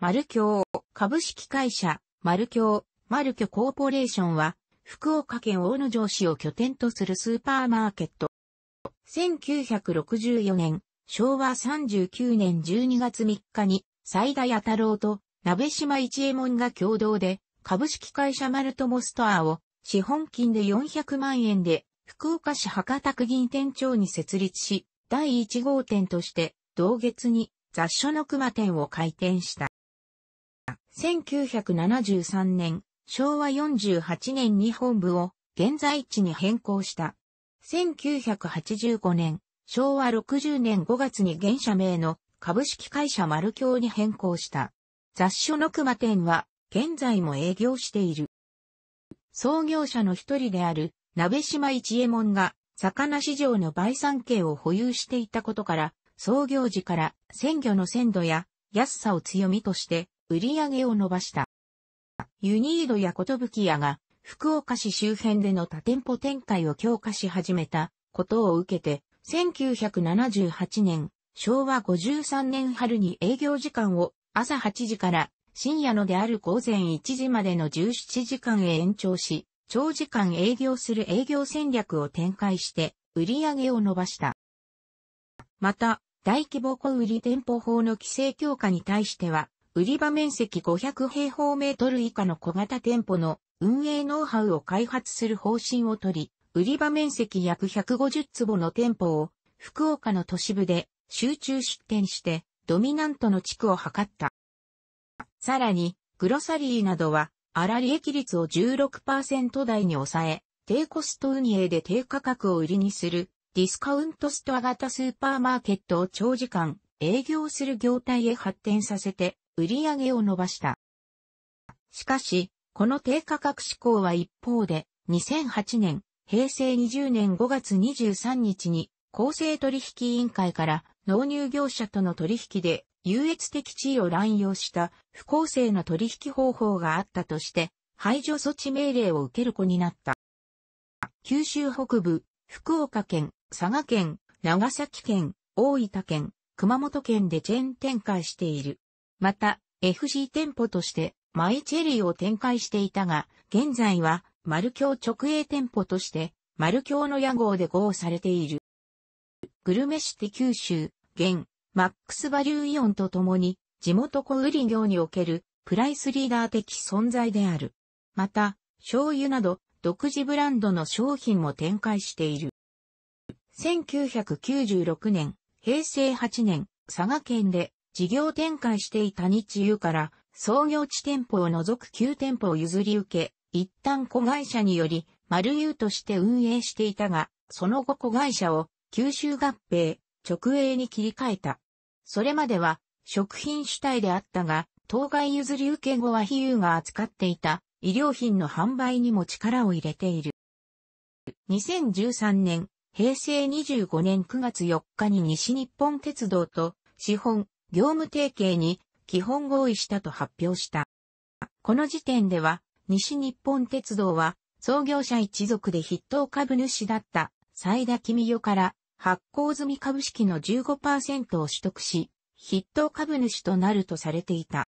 丸京、株式会社、丸京、丸ョコーポレーションは、福岡県大野城市を拠点とするスーパーマーケット。1964年、昭和39年12月3日に、最大太郎と、鍋島一右衛門が共同で、株式会社マルトモストアを、資本金で400万円で、福岡市博多区銀店長に設立し、第1号店として、同月に雑書の熊店を開店した。1973年、昭和48年に本部を現在地に変更した。1985年、昭和60年5月に現社名の株式会社丸京に変更した。雑所の熊店は現在も営業している。創業者の一人である鍋島一右衛門が魚市場の売産権を保有していたことから、創業時から鮮魚の鮮度や安さを強みとして売り上げを伸ばした。ユニードやき屋が福岡市周辺での多店舗展開を強化し始めたことを受けて、1978年、昭和53年春に営業時間を朝8時から深夜のである午前1時までの17時間へ延長し、長時間営業する営業戦略を展開して売り上げを伸ばした。また、大規模小売店舗法の規制強化に対しては、売り場面積500平方メートル以下の小型店舗の運営ノウハウを開発する方針をとり、売り場面積約150坪の店舗を福岡の都市部で集中出店してドミナントの地区を図った。さらに、グロサリーなどは粗利益率を16%台に抑え、低コスト運営で低価格を売りにするディスカウントストア型スーパーマーケットを長時間営業する業態へ発展させて売り上げを伸ばした。しかし、この低価格志向は一方で、2008年、平成20年5月23日に、公正取引委員会から納入業者との取引で優越的地位を乱用した不公正な取引方法があったとして、排除措置命令を受ける子になった。九州北部、福岡県、佐賀県、長崎県、大分県、熊本県でチェーン展開している。また、FG 店舗として、マイチェリーを展開していたが、現在は、丸京直営店舗として、丸京の屋号で号されている。グルメシティ九州、現、マックスバリューイオンと共に、地元小売業における、プライスリーダー的存在である。また、醤油など、独自ブランドの商品も展開している。1996年、平成8年、佐賀県で事業展開していた日優から創業地店舗を除く9店舗を譲り受け、一旦子会社により、丸優として運営していたが、その後子会社を九州合併、直営に切り替えた。それまでは食品主体であったが、当該譲り受け後は比喩が扱っていた医療品の販売にも力を入れている。2013年、平成25年9月4日に西日本鉄道と資本、業務提携に基本合意したと発表した。この時点では、西日本鉄道は、創業者一族で筆頭株主だった、斉田君代から発行済み株式の15%を取得し、筆頭株主となるとされていた。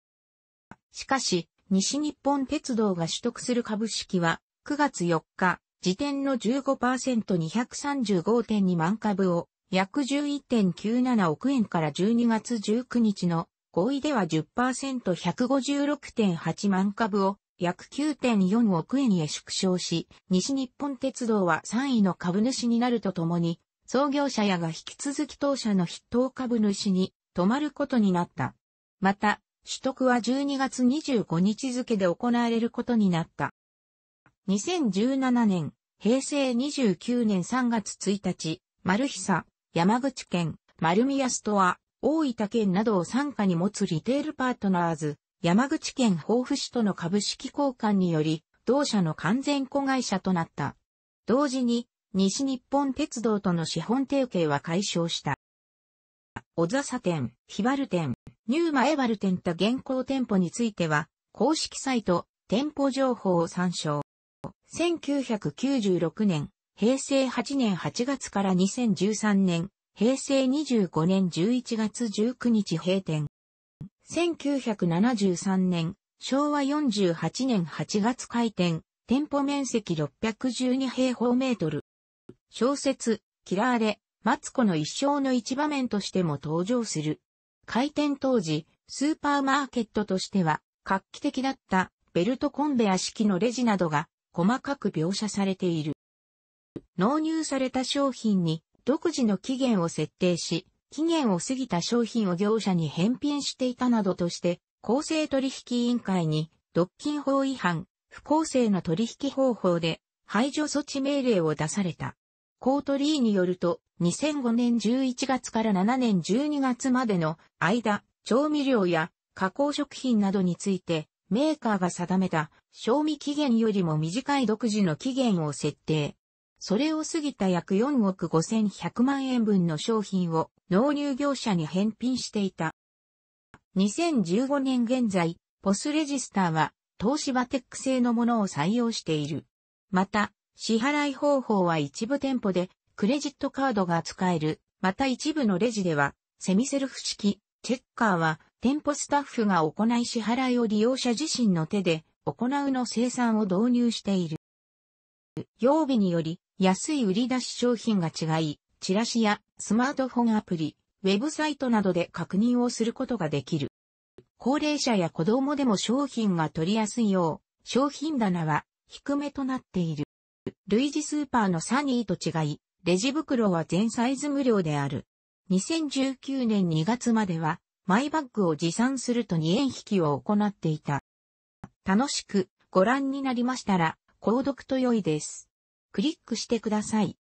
しかし、西日本鉄道が取得する株式は、9月4日、時点の 15%235.2 万株を約11.97億円から12月19日の合意では 10%156.8 万株を約9.4億円へ縮小し、西日本鉄道は3位の株主になるとともに、創業者やが引き続き当社の筆頭株主に止まることになった。また、取得は12月25日付で行われることになった。2017年、平成29年3月1日、丸久、山口県、丸宮ストア、大分県などを参加に持つリテールパートナーズ、山口県防府市との株式交換により、同社の完全子会社となった。同時に、西日本鉄道との資本提携は解消した。小笹店、ひばる店、ニューマエバル店と現行店舗については、公式サイト、店舗情報を参照。1996年、平成8年8月から2013年、平成25年11月19日閉店。1973年、昭和48年8月開店、店舗面積612平方メートル。小説、キラーレ、マツコの一生の一場面としても登場する。開店当時、スーパーマーケットとしては、画期的だったベルトコンベア式のレジなどが細かく描写されている。納入された商品に独自の期限を設定し、期限を過ぎた商品を業者に返品していたなどとして、公正取引委員会に、独禁法違反、不公正な取引方法で排除措置命令を出された。コートリーによると、2005年11月から7年12月までの間、調味料や加工食品などについて、メーカーが定めた賞味期限よりも短い独自の期限を設定。それを過ぎた約4億5100万円分の商品を納入業者に返品していた。2015年現在、ポスレジスターは東芝テック製のものを採用している。また、支払い方法は一部店舗でクレジットカードが使える。また一部のレジではセミセルフ式、チェッカーは店舗スタッフが行い支払いを利用者自身の手で行うの生産を導入している。曜日により安い売り出し商品が違い、チラシやスマートフォンアプリ、ウェブサイトなどで確認をすることができる。高齢者や子供でも商品が取りやすいよう、商品棚は低めとなっている。類似スーパーのサニーと違い、レジ袋は全サイズ無料である。2019年2月までは、マイバッグを持参すると2円引きを行っていた。楽しくご覧になりましたら、購読と良いです。クリックしてください。